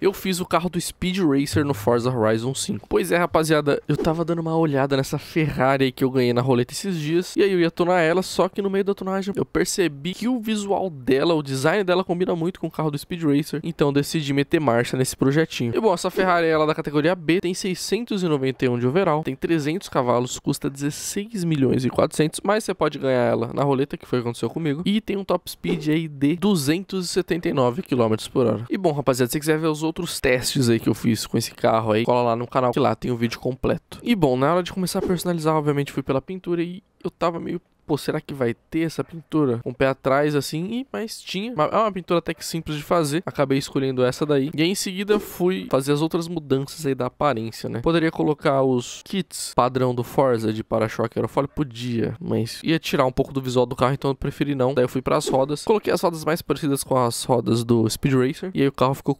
Eu fiz o carro do Speed Racer no Forza Horizon 5. Pois é, rapaziada, eu tava dando uma olhada nessa Ferrari que eu ganhei na roleta esses dias. E aí eu ia tunar ela, só que no meio da tunagem eu percebi que o visual dela, o design dela combina muito com o carro do Speed Racer. Então decidi meter marcha nesse projetinho. E bom, essa Ferrari ela é da categoria B, tem 691 de overall, tem 300 cavalos, custa 16 milhões e 400, mas você pode ganhar ela na roleta, que foi o que aconteceu comigo. E tem um top speed aí de 279 km por hora. E bom, rapaziada, se quiser ver os outros testes aí que eu fiz com esse carro aí, cola lá no canal que lá tem o um vídeo completo. E bom, na hora de começar a personalizar, obviamente fui pela pintura e eu tava meio pô, será que vai ter essa pintura? Um pé atrás, assim, e, mas tinha. É uma pintura até que simples de fazer. Acabei escolhendo essa daí. E aí, em seguida, fui fazer as outras mudanças aí da aparência, né? Poderia colocar os kits padrão do Forza de para-choque aerofólio? Podia, mas ia tirar um pouco do visual do carro, então eu preferi não. Daí eu fui para as rodas. Coloquei as rodas mais parecidas com as rodas do Speed Racer. E aí o carro ficou com